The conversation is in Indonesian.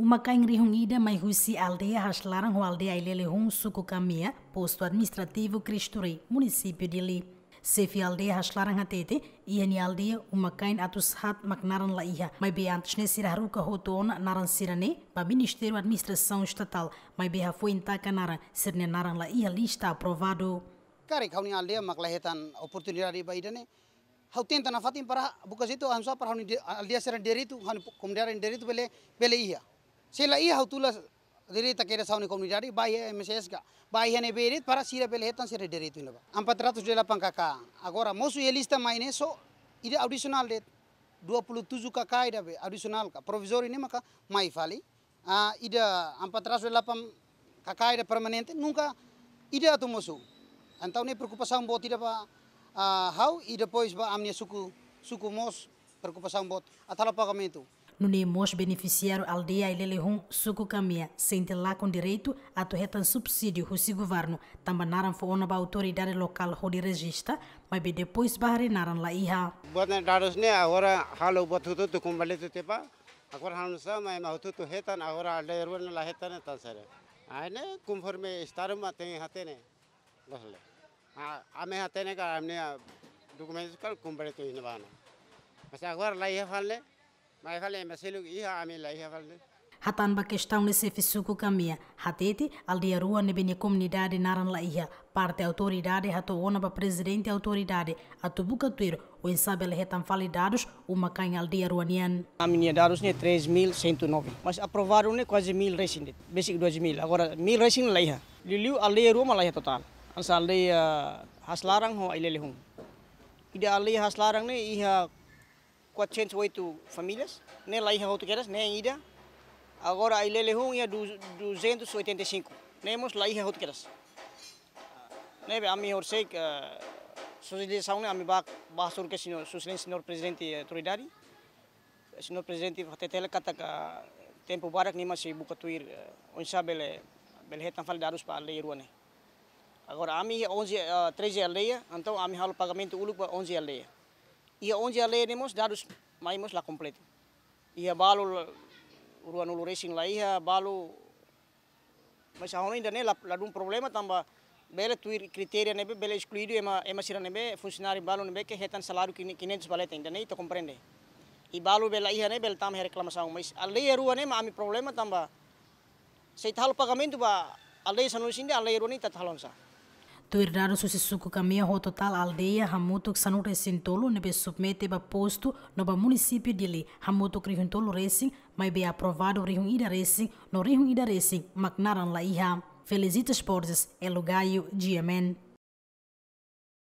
Uma cãe reunida, mai husi aldeia raslaram a aldeia Ilele e suku kamia, posto administrativo Cristuri, município de Li. Sefi aldeia raslaram a tete, e aldeia uma cãe atus hat magnaram la iha, mai be antes ne siraruka hotona naran sirane, para Ministério Administração Estatal, mai be hafu intaka naran, sirne naran la iha lista aprovado. Kari kau ni aldeia maklahetan oportunidade baidane, na tanafatin para bukas itu ansa para aldeia seran deritu tu, han komdaren deritu bele bele iha sila iya hautula diri kira sauni dari bayi eh, MSS ga bayi berit para sira pele hetan sira diri tu leba dua kakak agora mosu lista maine so ide audisional det 27 kakak ida be audisional ka provisor ini maka mai fali uh, ida 408 kakak ida permanente nungka ida tu mosu antau ne preocupação bot ida ba uh, ah, how ida pois ba amnya suku suku mos preocupação bot kami itu. Nune mos beneficiário aldeia e lelehun suku kamia, sente lá com direito a tu retan subsídio husi governo, também naram foi ona ba autoridade local hodi regista, mas depois bahari naram lá iha. boa daros né agora halo botutu tu tu tepa, agora hansa mai mahutu retan agora aldeia urbana la retan tansare. Aine conforme estarma tem a Basle. Ame hatene ka amne documentos kal kumbaletu inavana. Mas agora lá ia falar né? Hatan ba questão nesse fisuku camia. Hatete, aldeia rua nebene comunidade naran la iha. Parte autoridade hato ona ba presidente autoridade. Atubuka tuir, o insabel retan validados, uma canha aldeia ruanian. A minha dados é 3.109, mas aprovaram né quase mil recém, basic 2.000. Agora 1.000 recém la iha. Liliu aldeia rua malaia total. Ansa aldeia haslarang ho ilelehum. Ida aldeia haslarang ne iha 408 famílias, né, lá em Rotoqueiras, né, ainda. Agora, em lelehung é 285, e e né, lá em Rotoqueiras. Né, a minha orsei, eh, a socialização, a minha barra sobre o senhor, eh, o senhor presidente tridari. o senhor presidente Fatetele Kataka, tempo barak ni masih buka tuir, eh, onsa bele, bele hetan fal darus pa Agora, a minha 11, 13 aldeia, então a minha halo pagamento ulu para 11 aldeia ia onde alenemos dados maimos la completo ia balu uruan ulu racing la ia balu mas ahon ainda la, la dum problema tamba bela tuir kriteria nebe bela excluído ema ema sira nebe funcionário balu nebe que retan salário que 500 baleta ainda né tu compreende i balu bela ia né bela tam reclamação mas a ya lei rua né ami problema tamba sei tal pagamento ba a lei sanusinde a lei ya rua nem tá Tornaram Sussisuco caminho total aldeia Hamuto Xanu Recintolo, nebe submete para posto no ba município de Li. Hamuto Crivintolo Racing, mas be aprovado Rihun Ida Racing, no Rihun Ida Racing, magnaram la iha. Felicitas Portes, é lugar de Amém.